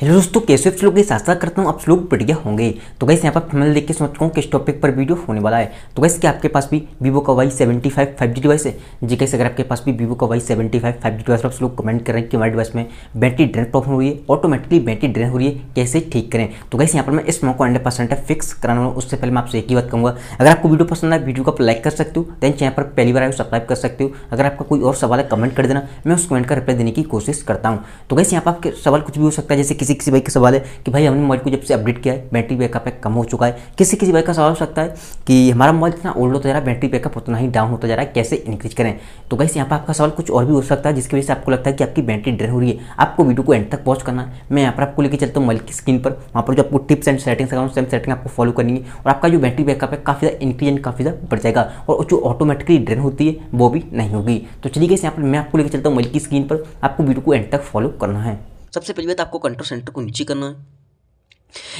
hello दोस्तों कैसे आप लोग गैस आशा करता हूँ आप लोग बढ़िया होंगे तो कैसे यहाँ पर फैमिल देख के समझ हूँ किस टॉपिक पर वीडियो होने वाला है तो कैसे कि आपके पास भी वीवो का Y seventy five five G device है जी कैसे अगर आपके पास भी वीवो का Y seventy five five G device आप लोग कमेंट करें कि हमारे डिवाइस में बैटरी ड्रेन प्रॉब्लम हुई है ऑटोमेटिकली बैटरी ड्रेन हो रही है कैसे ठीक करें तो गैस यहाँ पर मैं इस मौका हंड्रेड परसेंट फिक्स कराना हूँ उससे पहले मैं आपसे एक ही बात कहूँगा अगर आपको वीडियो पसंद आए वीडियो को आप लाइक कर सकते हो देन चैनल पर पहली बार आए सब्सक्राइब कर सकते हो अगर आपका कोई और सवाल है कमेंट कर देना मैं उस कमेंट का रिप्लाई देने की कोशिश करता हूँ तो कैसे यहाँ पर आपके सवाल कुछ भी हो सकता है जैसे किसी किसी भाई का सवाल है कि भाई हमने मोबाइल को जब से अपडेट किया है बैटरी बैकअप है कम हो चुका है किसी किसी भाई का सवाल हो सकता है कि हमारा मोबाइल इतना ओल्ड होता तो जा रहा है बैटरी बैकअप उतना ही डाउन होता जा रहा है कैसे इंक्रीज करें तो गाइस यहाँ पर आपका सवाल कुछ और भी हो सकता है जिसकी वजह से आपको लगता है कि आपकी बैटरी ड्रेन हो रही है आपको वीडियो को एंड तक पॉज करना है मैं यहाँ पर आपको लेकर चलता हूँ मोबाइल की स्क्रीन पर वहाँ पर जो आपको tips and settings account same setting आपको फॉलो करनी है और आपका जो बैटरी बैकअप है काफ़ी ज़्यादा इंक्रीज एंड काफ़ी ज़्यादा बढ़ जाएगा और जो ऑटोमेटिकली ड्रेन होती है वो भी नहीं होगी तो चलिए गई यहाँ पर मैं आपको लेकर चलता हूँ मोबाइल की स्क्रीन पर आपको वीडियो को एंड तक फॉलो करना है सबसे पहली बात आपको कंट्रोल सेंटर को नीचे करना है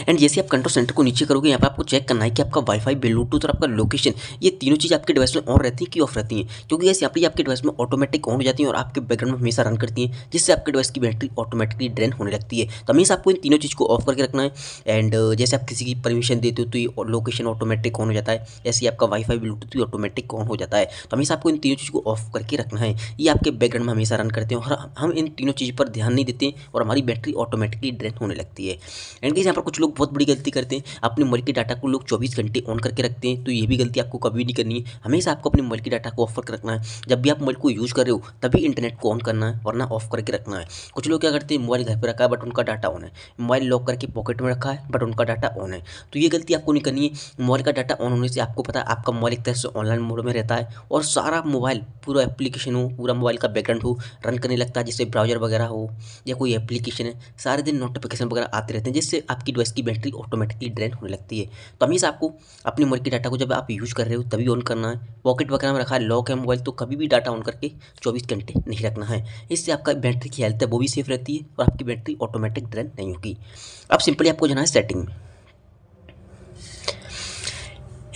एंड जैसे आप कंट्रोल सेंटर को नीचे करोगे यहाँ पर आपको चेक करना है कि आपका वाईफाई ब्लूटूथ और आपका लोकेशन ये तीनों चीज़ आपके डिवाइस में ऑन रहती है कि ऑफ रहती हैं क्योंकि ऐसे यहाँ पर आपके डिवाइस में ऑटोमेटिक ऑन हो जाती है और आपके बैकग्राउंड में हमेशा रन करती है जिससे आपके डिवाइस की बैटरी ऑटोमेटिकली ड्रेन होने लगती है तो हमेशा आपको इन तीनों चीज़ को ऑफ करके रखना है एंड uh, जैसे आप किसी की परमिशन देते हो तो ये लोकेशन ऑटोमेटिक ऑन हो जाता है ऐसे ही आपका वाईफाई ब्लूटूथ भी ऑटोमेटिक ऑन हो जाता है तो हमेशा आपको इन तीनों चीज़ को ऑफ करके रखना है ये आपके बैकग्राउंड में हमेशा रन करते हैं और हम इन तीनों चीज़ पर ध्यान नहीं देते और हमारी बैटरी ऑटोमेटिकली ड्रेन होने लगती है एंड कैसे पर कुछ लोग बहुत बड़ी गलती करते हैं अपने मोबाइल के डाटा को लोग चौबीस घंटे ऑन करके रखते हैं तो ये भी गलती आपको कभी नहीं करनी है हमेशा आपको अपने मोबाइल के डाटा को ऑफ करके रखना है जब भी आप मोबाइल को यूज़ कर रहे हो तभी इंटरनेट को ऑन करना है वरना ऑफ करके रखना है कुछ लोग क्या करते हैं मोबाइल घर पर रखा है बट उनका डाटा ऑन है मोबाइल लॉक करके पॉकेट में रखा है बट उनका डाटा ऑन है तो ये गलती आपको नहीं करनी है मोबाइल का डाटा ऑन होने से आपको पता है आपका मोबाइल एक तरह से ऑनलाइन मोड में रहता है और सारा मोबाइल पूरा एप्लीकेशन हो पूरा मोबाइल का बैकग्राउंड हो रन करने लगता है जैसे ब्राउजर वगैरह हो या कोई एप्लीकेशन है सारे दिन नोटिफिकेशन वगैरह आते रहते हैं जिससे आपके आपकी डिवाइस की बैटरी ऑटोमेटिकली ड्रेन होने लगती है तो हमेशा आपको अपने मोबाइल के डाटा को जब आप यूज़ कर रहे हो तभी ऑन करना है पॉकेट वगैरह में रखा है लॉक है मोबाइल तो कभी भी डाटा ऑन करके चौबीस घंटे नहीं रखना है इससे आपका बैटरी की हेल्थ है वो भी सेफ रहती है और आपकी बैटरी ऑटोमेटिक ड्रेन नहीं होगी अब सिंपली आपको जाना है सेटिंग में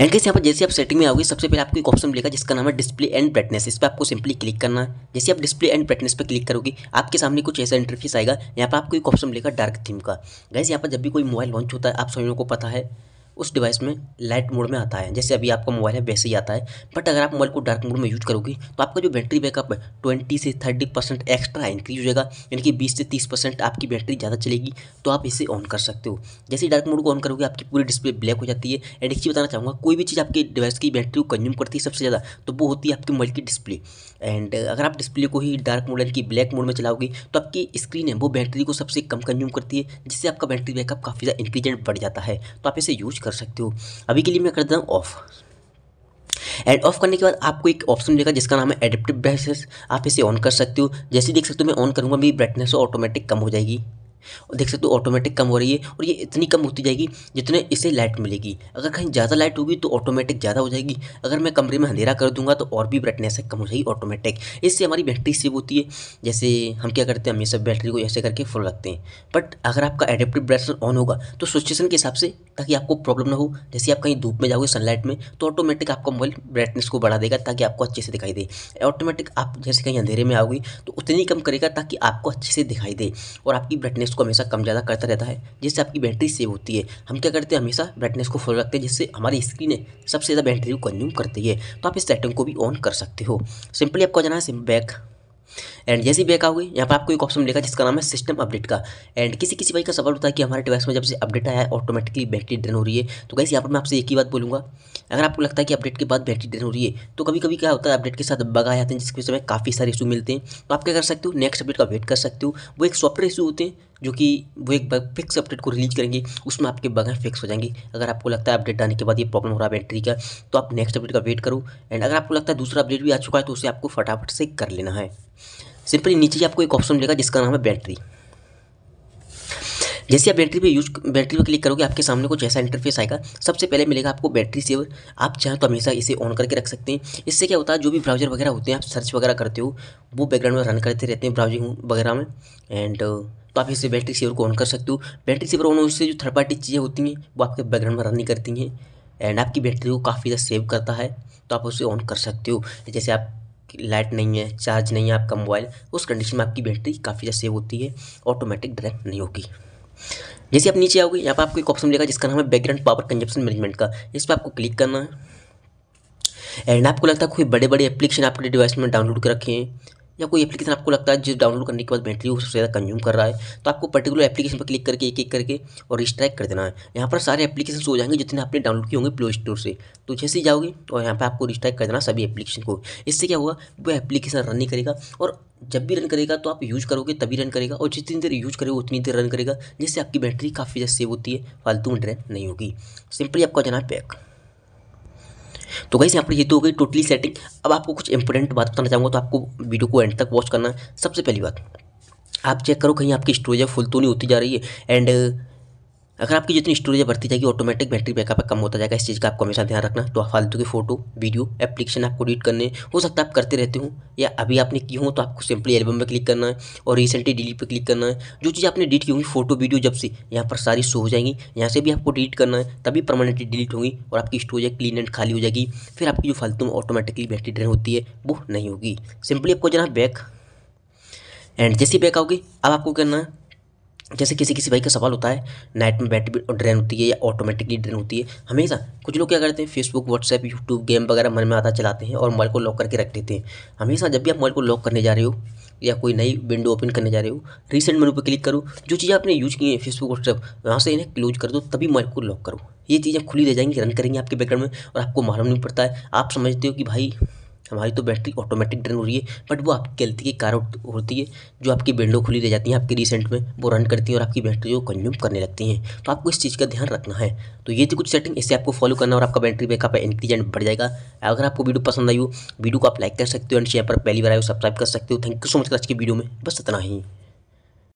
एंड कैसे यहाँ पर जैसे आप सेटिंग में आओगे सबसे पहले आपको एक ऑप्शन मिलेगा जिसका नाम है डिस्प्ले एंड ब्राइटनेस इस पर आपको सिंपली क्लिक करना है जैसे आप डिस्प्ले एंड ब्राइटनेस पर क्लिक करोगे आपके सामने कुछ ऐसा इंटरफेस आएगा यहाँ पर आपको एक ऑप्शन मिलेगा डार्क थीम का गैस यहाँ पर जब भी कोई मोबाइल लॉन्च होता है आप सभी को पता है उस डिवाइस में लाइट मोड में आता है जैसे अभी आपका मोबाइल है वैसे ही आता है बट अगर आप मोबाइल को डार्क मोड में यूज करोगे तो आपका जो बैटरी बैकअप है ट्वेंटी से थर्टी परसेंट एक्स्ट्रा इंक्रीज हो जाएगा यानी कि बीस से तीस परसेंट आपकी बैटरी ज़्यादा चलेगी तो आप इसे ऑन कर सकते हो जैसे डार्क मोड को ऑन करोगे आपकी पूरी डिस्प्ले ब्लैक हो जाती है एंड एक चीज़ बताना चाहूँगा कोई भी चीज़ आपके डिवाइस की बैटरी को कंज्यूम करती है सबसे ज़्यादा तो वो होती है आपकी मोबाइल की डिस्प्ले एंड अगर आप डिस्प्ले को ही डार्क मोड यानी कि ब्लैक मोड में चलाओगे तो आपकी स्क्रीन है वो बैटरी को सबसे कम कंज्यूम करती है जिससे आपका बैटरी बैकअप काफ़ी ज़्यादा इंक्रीजेंट बढ़ जाता है तो आप इसे यूज़ कर सकते हो अभी के लिए मैं कर देता हूँ ऑफ़ एंड ऑफ करने के बाद आपको एक ऑप्शन मिलेगा जिसका नाम है एडेप्टिव ब्राइटनेस आप इसे ऑन कर सकते हो जैसे देख सकते हो मैं ऑन करूँगा मेरी ब्राइटनेस ऑटोमेटिक कम हो जाएगी और देख सकते हो ऑटोमेटिक कम हो रही है और ये इतनी कम होती जाएगी जितने इसे लाइट मिलेगी अगर कहीं ज़्यादा लाइट होगी तो ऑटोमेटिक ज़्यादा हो जाएगी अगर मैं कमरे में अंधेरा कर दूंगा तो और भी ब्राइटनेस कम हो जाएगी ऑटोमेटिक इससे हमारी बैटरी सेव होती है जैसे हम क्या करते हैं हमेशा बैटरी को ऐसे करके फुल रखते हैं बट अगर आपका एडेप्टिव ब्राइटनेस ऑन होगा तो सिचुएशन के हिसाब से ताकि आपको प्रॉब्लम ना हो जैसे आप कहीं धूप में जाओगे सनलाइट में तो ऑटोमेटिक आपका मोबाइल ब्राइटनेस को बढ़ा देगा ताकि आपको अच्छे से दिखाई दे ऑटोमेटिक आप जैसे कहीं अंधेरे में आओगे तो उतनी कम करेगा ताकि आपको अच्छे से दिखाई दे और आपकी ब्राइटनेस को हमेशा कम ज़्यादा करता रहता है जिससे आपकी बैटरी सेव होती है हम क्या करते हैं हमेशा ब्राइटनेस को फॉलो रखते हैं जिससे हमारी स्क्रीन सबसे ज़्यादा बैटरी को कंज्यूम करती है तो आप इस सेटिंग को भी ऑन कर सकते हो सिंपली आपको जाना है सिम बैक एंड जैसे बैक आ गई यहाँ पर आपको एक ऑप्शन मिलेगा जिसका नाम है सिस्टम अपडेट का एंड किसी किसी भाई का सवाल होता है कि हमारे डिवाइस में जब से अपडेट आया है ऑटोमेटिकली बैटरी ड्रेन हो रही है तो कैसे यहाँ पर मैं आपसे एक ही बात बोलूँगा अगर आपको लगता है कि अपडेट के बाद बैटरी ड्रेन हो रही है तो कभी कभी क्या होता है अपडेट के साथ बग आ जाते हैं जिसकी वजह से काफ़ी सारे इशू मिलते हैं तो आप क्या कर सकते हो नेक्स्ट अपडेट का वेट कर सकते हो वो एक सॉफ्टवेयर इशू होते हैं जो कि वो एक फिक्स अपडेट को रिलीज करेंगे उसमें आपके बगैर फिक्स हो जाएंगे अगर आपको लगता है अपडेट आने के बाद ये प्रॉब्लम हो रहा है बैटरी का तो आप नेक्स्ट अपडेट का वेट करो एंड अगर आपको लगता है दूसरा अपडेट भी आ चुका है तो उसे आपको फटाफट से कर लेना है सिंपली नीचे आपको एक ऑप्शन मिलेगा जिसका नाम है बैटरी जैसे आप बैटरी पे यूज बैटरी पे क्लिक करोगे आपके सामने कुछ ऐसा इंटरफेस आएगा सबसे पहले मिलेगा आपको बैटरी सेवर आप चाहें तो हमेशा इसे ऑन करके रख सकते हैं इससे क्या होता है जो भी ब्राउजर वगैरह होते हैं आप सर्च वगैरह करते हो वो बैकग्राउंड में रन करते रहते हैं ब्राउजिंग वगैरह में एंड तो आप इसे बैटरी सेवर को ऑन कर सकते हो बैटरी सेवर ऑन होने से जो थर्ड पार्टी चीज़ें होती हैं वो आपके बैकग्राउंड में रन नहीं करती हैं एंड आपकी बैटरी को काफ़ी ज़्यादा सेव करता है तो आप उसे ऑन कर सकते हो जैसे आप लाइट नहीं है चार्ज नहीं है आपका मोबाइल उस कंडीशन में आपकी बैटरी काफ़ी ज़्यादा सेव होती है ऑटोमेटिक डायरेक्ट नहीं होगी जैसे आप नीचे आओगे यहाँ पर आपको एक ऑप्शन मिलेगा जिसका नाम है बैकग्राउंड पावर कंजप्शन मैनेजमेंट का इस पर आपको क्लिक करना है एंड आपको लगता है कोई बड़े बड़े एप्लीकेशन आपके डिवाइस में डाउनलोड कर रखे हैं या कोई एप्लीकेशन आपको लगता है जो डाउनलोड करने के बाद बैटरी वो सबसे ज़्यादा कंज्यूम कर रहा है तो आपको पर्टिकुलर एप्लीकेशन पर क्लिक करके एक एक करके और रिस्ट्रैक कर देना है यहाँ पर सारे एप्लीकेशन हो जाएंगे जितने आपने डाउनलोड किए होंगे प्ले स्टोर से तो जैसे ही जाओगे और तो यहाँ पर आपको रिस्ट्रैक कर देना सभी एप्लीकेशन को इससे क्या होगा वो एप्लीकेशन रन नहीं करेगा और जब भी रन करेगा तो आप यूज़ करोगे तभी रन करेगा और जितनी देर यूज़ करोगे उतनी देर रन करेगा जिससे आपकी बैटरी काफ़ी ज़्यादा सेव होती है फालतू में ड्रेन नहीं होगी सिंपली आपका जाना है पैक तो गाइस यहाँ पर ये तो हो गई टोटली सेटिंग अब आपको कुछ इंपॉर्टेंट बात बताना चाहूँगा तो आपको वीडियो को एंड तक वॉच करना सबसे पहली बात आप चेक करो कहीं आपकी स्टोरेज फुल तो नहीं होती जा रही है एंड अगर आपकी जितनी स्टोरेज बढ़ती जाएगी ऑटोमेटिक बैटरी बैकअप कम होता जाएगा इस चीज़ का आपको हमेशा ध्यान रखना तो फालतू की फोटो वीडियो एप्लीकेशन आपको डिलीट करने हो सकता है आप करते रहते हो या अभी आपने की हो तो आपको सिंपली एल्बम पर क्लिक करना है और रिसेंटली डिलीट पर क्लिक करना है जो चीज़ आपने डिलीट की होगी फोटो वीडियो जब से यहाँ पर सारी शो हो जाएंगी यहाँ से भी आपको डिलीट करना है तभी परमानेंटली डिलीट होगी और आपकी स्टोरेज क्लीन एंड खाली हो जाएगी फिर आपकी जो फालतू में ऑटोमेटिकली बैटरी ड्रेन होती है वो नहीं होगी सिंपली आपको जाना बैक एंड जैसी बैक आओगी अब आपको करना है जैसे किसी किसी भाई का सवाल होता है नाइट में बैटरी ड्रेन होती है या ऑटोमेटिकली ड्रेन होती है हमेशा कुछ लोग क्या करते हैं फेसबुक व्हाट्सएप यूट्यूब गेम वगैरह मन में आता चलाते हैं और मोबाइल को लॉक करके रख देते हैं हमेशा जब भी आप मोबाइल को लॉक करने जा रहे हो या कोई नई विंडो ओपन करने जा रहे हो रिसेंट मेनू पर क्लिक करो जो चीज़ें आपने यूज़ की हैं फेसबुक व्हाट्सएप वहाँ से इन्हें क्लोज कर दो तभी मोबाइल को लॉक करो ये चीज़ें खुली रह जाएंगी रन करेंगी आपके बैकग्राउंड में और आपको मालूम नहीं पड़ता है आप समझते हो कि भाई हमारी तो बैटरी ऑटोमेटिक ड्रेन हो रही है बट वो आपकी गलती के कारण होती है जो आपकी विंडो खुली रह जाती है आपकी रिसेंट में वो रन करती है और आपकी बैटरी को कंज्यूम करने लगती है तो आपको इस चीज़ का ध्यान रखना है तो ये थी कुछ सेटिंग इसे आपको फॉलो करना और आपका बैटरी बैकअप इंक्रीजेंट बढ़ जाएगा अगर आपको वीडियो पसंद आई हो वीडियो को आप लाइक कर सकते हो एंड शेयर पर पहली बार आए सब्सक्राइब कर सकते हो थैंक यू सो मच आज की वीडियो में बस इतना ही